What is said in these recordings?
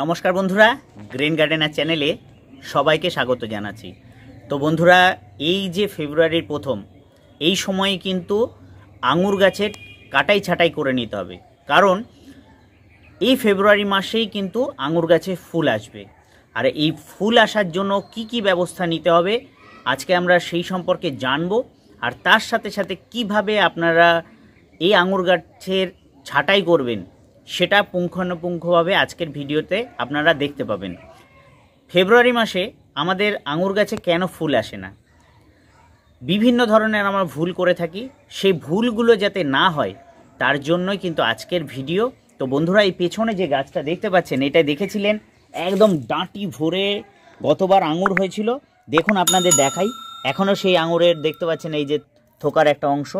নমস্কার বন্ধুরা grain gardener চ্যানেলে সবাইকে স্বাগত জানাচ্ছি তো বন্ধুরা এই যে ফেব্রুয়ারির প্রথম এই সময়ে কিন্তু আঙুর গাছের কাটাই ছাটাই করে নিতে হবে কারণ এই ফেব্রুয়ারি মাসেই কিন্তু আঙুর গাছে ফুল আসবে আর এই ফুল আসার জন্য কি কি ব্যবস্থা নিতে হবে আজকে আমরা সেই সম্পর্কে জানব আর তার সাথে সাথে কিভাবে আপনারা এই আঙুর গাছের ছাটাই করবেন সেটা পুঙ্খানুপুঙ্খভাবে আজকের ভিডিওতে আপনারা দেখতে পাবেন ফেব্রুয়ারি মাসে আমাদের আঙুর গাছে কেন ফুল আসে না বিভিন্ন ধরনের আমরা ভুল করে থাকি সেই ভুলগুলো যাতে না হয় তার জন্যই কিন্তু আজকের ভিডিও তো বন্ধুরা এই পেছনে যে গাছটা দেখতে পাচ্ছেন এটা দেখেছিলেন একদম ডাঁটি ভরে গতবার আঙুর হয়েছিল দেখুন আপনাদের দেখাই এখনও সেই আঙুরের দেখতে পাচ্ছেন এই যে থোকার একটা অংশ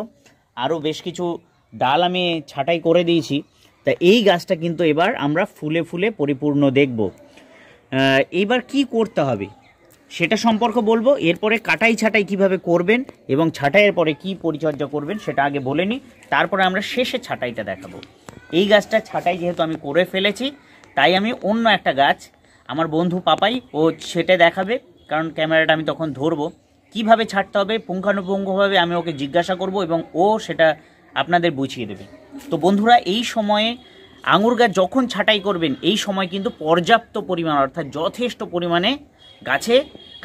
আরও বেশ কিছু ডাল আমি ছাটাই করে দিয়েছি তা এই গাছটা কিন্তু এবার আমরা ফুলে ফুলে পরিপূর্ণ দেখব এইবার কি করতে হবে সেটা সম্পর্ক বলবো এরপরে কাটাই ছাটাই কিভাবে করবেন এবং ছাটাইয়ের পরে কি পরিচর্যা করবেন সেটা আগে বলে নিই তারপরে আমরা শেষে ছাটাইটা দেখাবো এই গাছটা ছাটাই যেহেতু আমি করে ফেলেছি তাই আমি অন্য একটা গাছ আমার বন্ধু পাপাই ও সেটা দেখাবে কারণ ক্যামেরাটা আমি তখন ধরবো কিভাবে ছাড়তে হবে পুঙ্খানুপুঙ্খভাবে আমি ওকে জিজ্ঞাসা করব এবং ও সেটা আপনাদের বুঝিয়ে দেবে তো বন্ধুরা এই সময়ে আঙুর গাছ যখন ছাঁটাই করবেন এই সময় কিন্তু পর্যাপ্ত পরিমাণ অর্থাৎ যথেষ্ট পরিমাণে গাছে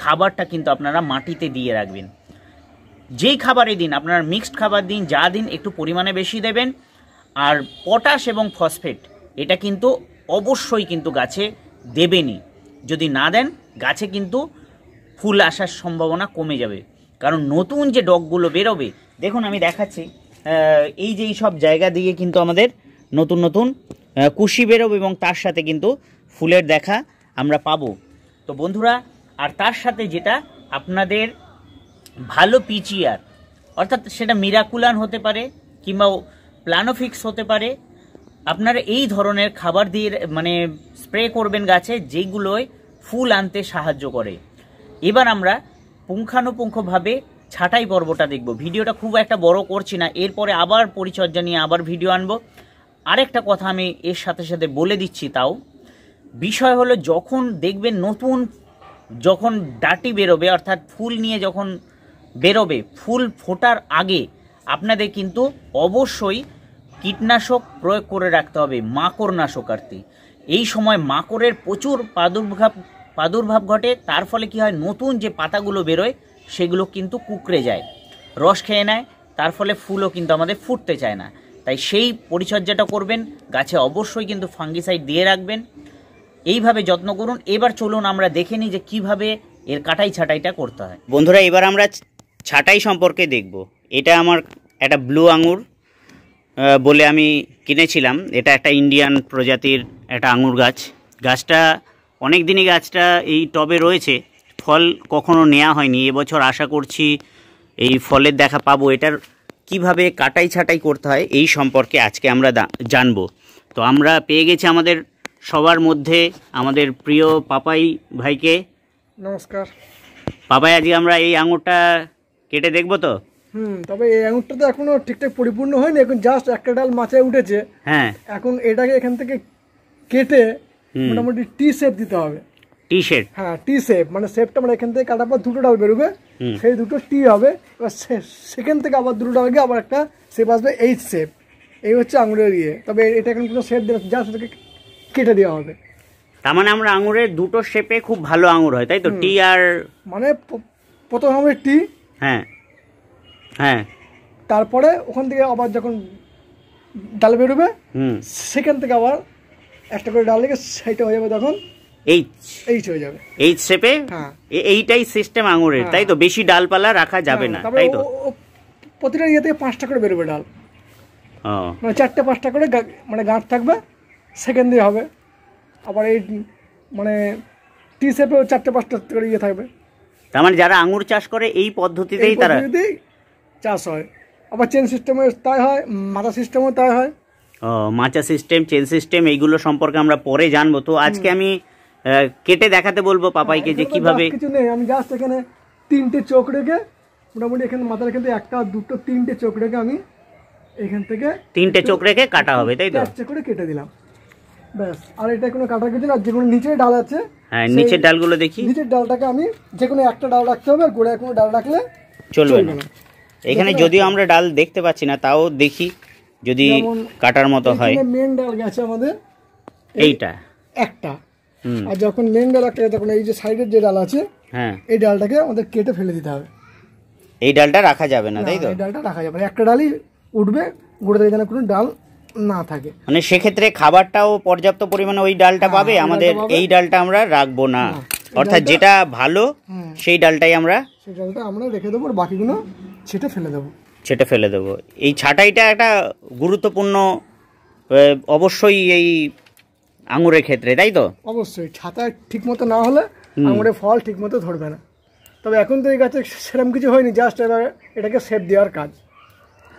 খাবারটা কিন্তু আপনারা মাটিতে দিয়ে রাখবেন যেই খাবারে দিন আপনারা মিক্সড খাবার দিন যা দিন একটু পরিমাণে বেশি দেবেন আর পটাশ এবং ফসফেট এটা কিন্তু অবশ্যই কিন্তু গাছে দেবেনই যদি না দেন গাছে কিন্তু ফুল আসার সম্ভাবনা কমে যাবে কারণ নতুন যে ডগগুলো বেরোবে দেখুন আমি দেখাচ্ছি এই যে সব জায়গা দিয়ে কিন্তু আমাদের নতুন নতুন কুশি বেরোবে এবং তার সাথে কিন্তু ফুলের দেখা আমরা পাবো তো বন্ধুরা আর তার সাথে যেটা আপনাদের ভালো পিচিয়ার অর্থাৎ সেটা মিরাকুলান হতে পারে কিংবা প্লানোফিক্স হতে পারে আপনারা এই ধরনের খাবার দিয়ে মানে স্প্রে করবেন গাছে যেগুলোয় ফুল আনতে সাহায্য করে এবার আমরা পুঙ্খানুপুঙ্খভাবে ছাটাই পর্বটা দেখব ভিডিওটা খুব একটা বড় করছি না এরপরে আবার পরিচর্যা নিয়ে আবার ভিডিও আনব আরেকটা কথা আমি এর সাথে সাথে বলে দিচ্ছি তাও বিষয় হলো যখন দেখবেন নতুন যখন ডাটি বেরোবে অর্থাৎ ফুল নিয়ে যখন বেরোবে ফুল ফোটার আগে আপনাদের কিন্তু অবশ্যই কীটনাশক প্রয়োগ করে রাখতে হবে মাকড় নাশকার্থে এই সময় মাকড়ের প্রচুর প্রাদুর্ভাব প্রাদুর্ভাব ঘটে তার ফলে কি হয় নতুন যে পাতাগুলো বেরোয় সেগুলো কিন্তু কুকড়ে যায় রস খেয়ে নেয় তার ফলে ফুলও কিন্তু আমাদের ফুটতে চায় না তাই সেই পরিচর্যাটা করবেন গাছে অবশ্যই কিন্তু ফাঙ্গিসাইড দিয়ে রাখবেন এইভাবে যত্ন করুন এবার চলুন আমরা দেখে নিই যে কিভাবে এর কাটাই ছাটাইটা করতে হয় বন্ধুরা এবার আমরা ছাটাই সম্পর্কে দেখব এটা আমার একটা ব্লু আঙুর বলে আমি কিনেছিলাম এটা একটা ইন্ডিয়ান প্রজাতির একটা আঙুর গাছ গাছটা অনেক দিনই গাছটা এই টবে রয়েছে ফল কখনো নেওয়া হয়নি এবছর আশা করছি এই ফলের দেখা পাবো এটার কিভাবে কাটাই ছাটাই করতে হয় এই সম্পর্কে আজকে আমরা জানব তো আমরা পেয়ে গেছি আমাদের সবার মধ্যে আমাদের প্রিয় পাপাই ভাইকে নমস্কার পাপাই আজকে আমরা এই আঙুরটা কেটে দেখবো তো হুম তবে এই আঙুরটা তো এখনো ঠিকঠাক পরিপূর্ণ হয়নি এখন জাস্ট একটা ডাল মাচায় উঠেছে হ্যাঁ এখন এটাকে এখান থেকে কেটে মোটামুটি টি সেপ দিতে হবে টি শেপ হ্যাঁ টি শেপ মানে শেপটা মানে এখান থেকে কাটার পর দুটো ডাল বেরোবে সেই দুটো টি হবে এবার সেখান থেকে আবার দুটো ডাল গিয়ে আবার একটা শেপ আসবে এইচ শেপ এই হচ্ছে আঙুরের ইয়ে তবে এটা এখন কোনো শেপ দেওয়া যা সেটাকে কেটে দেওয়া হবে তার মানে আমরা আঙুরের দুটো শেপে খুব ভালো আঙুর হয় তাই তো টি আর মানে প্রথম আঙুরের টি হ্যাঁ হ্যাঁ তারপরে ওখান থেকে আবার যখন ডাল বেরোবে সেখান থেকে আবার একটা করে ডাল লেগে সেটা হয়ে যাবে তখন এইচ এইচ হয়ে যাবে এইচ শেপে হ্যাঁ। এইটাই সিস্টেম আঙুরের তাই তো হ্যাঁ। বেশি ডালপালা রাখা যাবে না হ্যাঁ, তো প্রতিটা পাঁচটা করে বেরোবে ডাল মানে চারটে পাঁচটা করে মানে থাকবে সেকেন্ড দিয়ে হবে আবার এই মানে টি শেপেও চারটে পাঁচটা করে ইয়ে থাকবে তার মানে যারা আঙুর চাষ করে এই পদ্ধতিতেই তারা চাষ হয় আবার চেন সিস্টেমে তাই হয় মাথা সিস্টেমও তাই হয় মাচা সিস্টেম চেন সিস্টেম এইগুলো সম্পর্কে আমরা পরে জানবো তো আজকে আমি কেটে দেখাতে বলবো পাপাইকে হ্যাঁ, যে কিভাবে কিছু নেই আমি জাস্ট এখানে তিনটে চোখ রেখে মোটামুটি এখানে মাথার এখান একটা দুটো তিনটে চোখ রেখে আমি এখান থেকে তিনটে চোখ রেখে কাটা হবে তাই তো আচ্ছা করে কেটে দিলাম ব্যাস আর এটা কোনো কাটার কিছু না যেগুলো নিচে ডাল আছে হ্যাঁ নিচের ডালগুলো দেখি নিচের ডালটাকে আমি যে কোনো একটা ডাল রাখতে হবে আর গোড়ায় কোনো ডাল রাখলে চলবে না এখানে যদিও আমরা ডাল দেখতে পাচ্ছি না তাও দেখি যদি কাটার মতো হয় মেন ডাল গেছে আমাদের এইটা একটা আর যখন মেন ডাল একটা তখন এই যে সাইডের যে ডাল আছে হ্যাঁ এই ডালটাকে আমাদের কেটে ফেলে দিতে হবে এই ডালটা রাখা যাবে না তাই তো এই ডালটা রাখা যাবে না একটা ডালই উঠবে গোড়াতে যেন কোনো ডাল না থাকে মানে সেক্ষেত্রে খাবারটাও পর্যাপ্ত পরিমাণে ওই ডালটা হ্যাঁ, পাবে আমাদের এই ডালটা আমরা রাখবো না হ্যাঁ, অর্থাৎ যেটা ভালো সেই ডালটাই আমরা সেই ডালটা আমরা রেখে দেবো আর বাকিগুলো ছেটে ফেলে দেবো ছেটে ফেলে দেবো এই ছাটাইটা একটা গুরুত্বপূর্ণ অবশ্যই এই আঙুরের ক্ষেত্রে তাই তো অবশ্যই ছাতা ঠিকমতো না হলে আঙুরে ফল ঠিকমতো ধরবে না তবে এখন তো এই গাছে সেরকম কিছু হয়নি জাস্ট এবার এটাকে শেপ দেওয়ার কাজ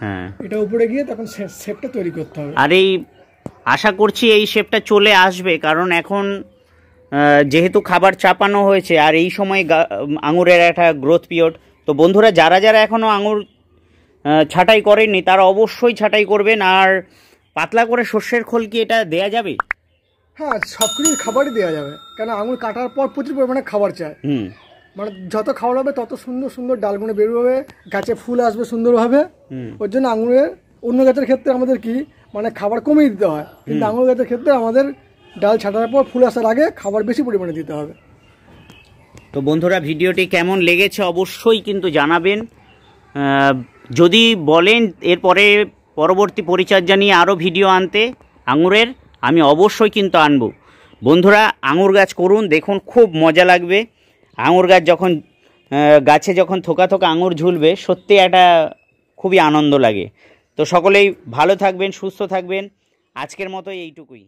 হ্যাঁ এটা উপরে গিয়ে তখন শেপটা তৈরি করতে হবে আর এই আশা করছি এই শেপটা চলে আসবে কারণ এখন যেহেতু খাবার চাপানো হয়েছে আর এই সময় আঙুরের একটা গ্রোথ পিরিয়ড তো বন্ধুরা যারা যারা এখনও আঙুর ছাঁটাই করেননি তারা অবশ্যই ছাটাই করবেন আর পাতলা করে সর্ষের খোল কি এটা দেয়া যাবে হ্যাঁ সব খাবারই দেওয়া যাবে কেন আঙুর কাটার পর প্রচুর পরিমাণে খাবার চায় মানে যত খাবার হবে তত সুন্দর সুন্দর ডালগুলো বেরোবে গাছে ফুল আসবে সুন্দরভাবে ওর জন্য আঙুরের অন্য গাছের ক্ষেত্রে আমাদের কি মানে খাবার কমিয়ে দিতে হয় কিন্তু আঙুর গাছের ক্ষেত্রে আমাদের ডাল ছাটার পর ফুল আসার আগে খাবার বেশি পরিমাণে দিতে হবে তো বন্ধুরা ভিডিওটি কেমন লেগেছে অবশ্যই কিন্তু জানাবেন যদি বলেন এরপরে পরবর্তী পরিচর্যা নিয়ে আরও ভিডিও আনতে আঙুরের আমি অবশ্যই কিন্তু আনব বন্ধুরা আঙুর গাছ করুন দেখুন খুব মজা লাগবে আঙুর গাছ যখন গাছে যখন থোকা থোকা আঙুর ঝুলবে সত্যি একটা খুবই আনন্দ লাগে তো সকলেই ভালো থাকবেন সুস্থ থাকবেন আজকের মতো এইটুকুই